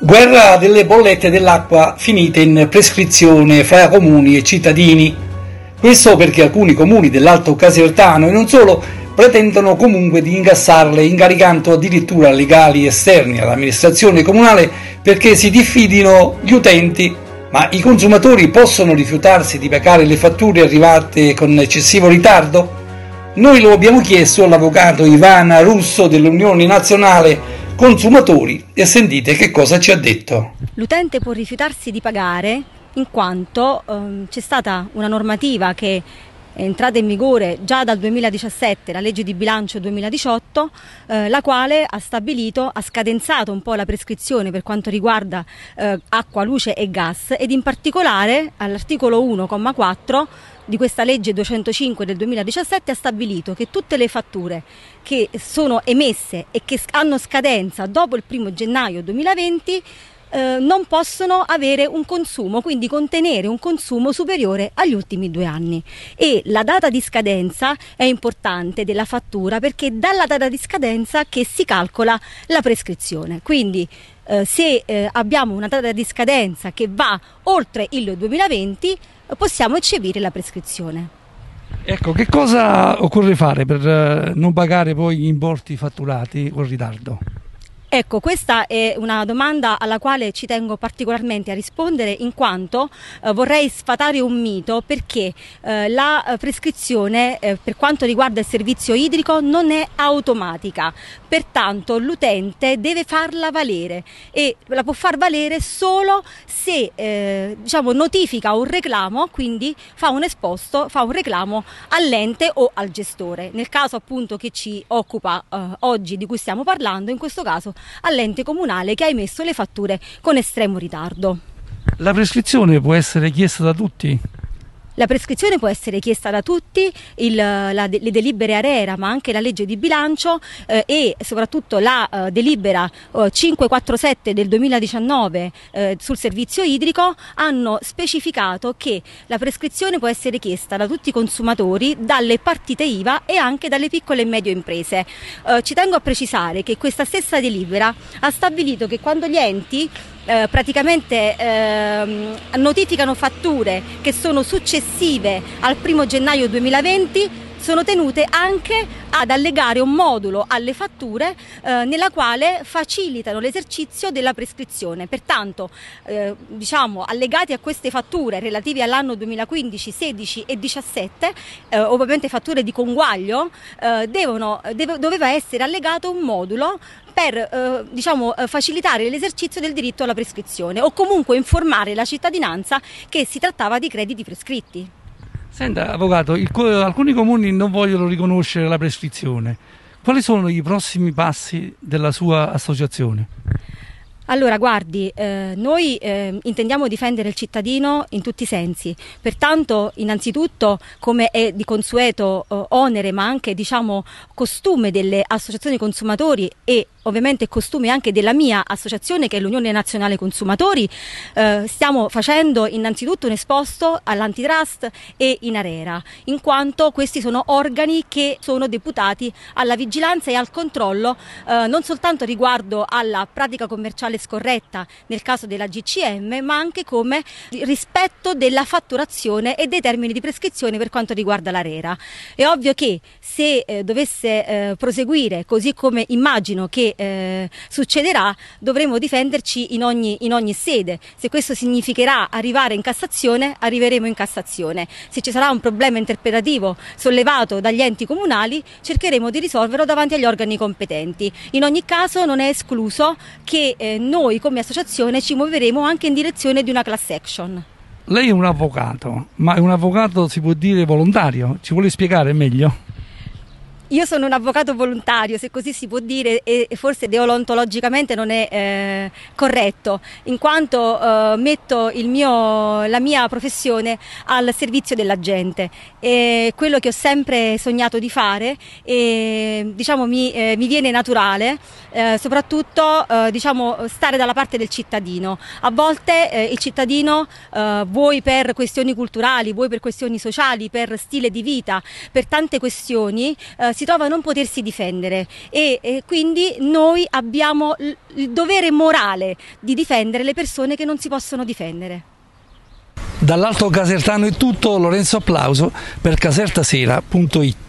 Guerra delle bollette dell'acqua finite in prescrizione fra comuni e cittadini. Questo perché alcuni comuni dell'Alto Casertano e non solo pretendono comunque di incassarle incaricando addirittura legali esterni all'amministrazione comunale perché si diffidino gli utenti, ma i consumatori possono rifiutarsi di pagare le fatture arrivate con eccessivo ritardo? Noi lo abbiamo chiesto all'avvocato Ivana Russo dell'Unione Nazionale Consumatori e sentite che cosa ci ha detto. L'utente può rifiutarsi di pagare in quanto ehm, c'è stata una normativa che è entrata in vigore già dal 2017 la legge di bilancio 2018, eh, la quale ha stabilito, ha scadenzato un po' la prescrizione per quanto riguarda eh, acqua, luce e gas ed in particolare all'articolo 1,4 di questa legge 205 del 2017 ha stabilito che tutte le fatture che sono emesse e che hanno scadenza dopo il 1 gennaio 2020 eh, non possono avere un consumo, quindi contenere un consumo superiore agli ultimi due anni. E la data di scadenza è importante della fattura perché è dalla data di scadenza che si calcola la prescrizione. Quindi eh, se eh, abbiamo una data di scadenza che va oltre il 2020 eh, possiamo eccepire la prescrizione. Ecco, che cosa occorre fare per eh, non pagare poi gli importi fatturati con ritardo? Ecco, questa è una domanda alla quale ci tengo particolarmente a rispondere in quanto eh, vorrei sfatare un mito perché eh, la prescrizione eh, per quanto riguarda il servizio idrico non è automatica, pertanto l'utente deve farla valere e la può far valere solo se eh, diciamo, notifica un reclamo, quindi fa un esposto, fa un reclamo all'ente o al gestore. Nel caso appunto che ci occupa eh, oggi di cui stiamo parlando, in questo caso all'ente comunale che ha emesso le fatture con estremo ritardo. La prescrizione può essere chiesta da tutti? La prescrizione può essere chiesta da tutti, il, la, le delibere ARERA ma anche la legge di bilancio eh, e soprattutto la eh, delibera eh, 547 del 2019 eh, sul servizio idrico hanno specificato che la prescrizione può essere chiesta da tutti i consumatori, dalle partite IVA e anche dalle piccole e medie imprese. Eh, ci tengo a precisare che questa stessa delibera ha stabilito che quando gli enti eh, praticamente ehm, notificano fatture che sono successive al 1 gennaio 2020 sono tenute anche ad allegare un modulo alle fatture eh, nella quale facilitano l'esercizio della prescrizione. Pertanto, eh, diciamo, allegati a queste fatture relative all'anno 2015, 16 e 17, eh, ovviamente fatture di conguaglio, eh, devono, deve, doveva essere allegato un modulo per eh, diciamo, eh, facilitare l'esercizio del diritto alla prescrizione o comunque informare la cittadinanza che si trattava di crediti prescritti. Senta, avvocato, il, alcuni comuni non vogliono riconoscere la prescrizione. Quali sono i prossimi passi della sua associazione? Allora, guardi, eh, noi eh, intendiamo difendere il cittadino in tutti i sensi, pertanto innanzitutto come è di consueto eh, onere ma anche diciamo, costume delle associazioni consumatori e ovviamente costume anche della mia associazione che è l'Unione Nazionale Consumatori, eh, stiamo facendo innanzitutto un esposto all'antitrust e in arera, in quanto questi sono organi che sono deputati alla vigilanza e al controllo eh, non soltanto riguardo alla pratica commerciale scorretta nel caso della GCM, ma anche come rispetto della fatturazione e dei termini di prescrizione per quanto riguarda l'Arera. È ovvio che se eh, dovesse eh, proseguire così come immagino che eh, succederà, dovremo difenderci in ogni, in ogni sede. Se questo significherà arrivare in Cassazione, arriveremo in Cassazione. Se ci sarà un problema interpretativo sollevato dagli enti comunali, cercheremo di risolverlo davanti agli organi competenti. In ogni caso non è escluso che eh, noi come associazione ci muoveremo anche in direzione di una class action. Lei è un avvocato, ma è un avvocato si può dire volontario, ci vuole spiegare meglio? Io sono un avvocato volontario, se così si può dire, e forse deontologicamente non è eh, corretto, in quanto eh, metto mio, la mia professione al servizio della gente. È quello che ho sempre sognato di fare e diciamo, mi, eh, mi viene naturale, eh, soprattutto eh, diciamo, stare dalla parte del cittadino. A volte eh, il cittadino, vuoi per questioni culturali, vuoi per questioni sociali, per stile di vita, per tante questioni, si si trova a non potersi difendere e, e quindi noi abbiamo l- il dovere morale di difendere le persone che non si possono difendere. Dall'Alto Casertano è tutto, Lorenzo Applauso per casertasera.it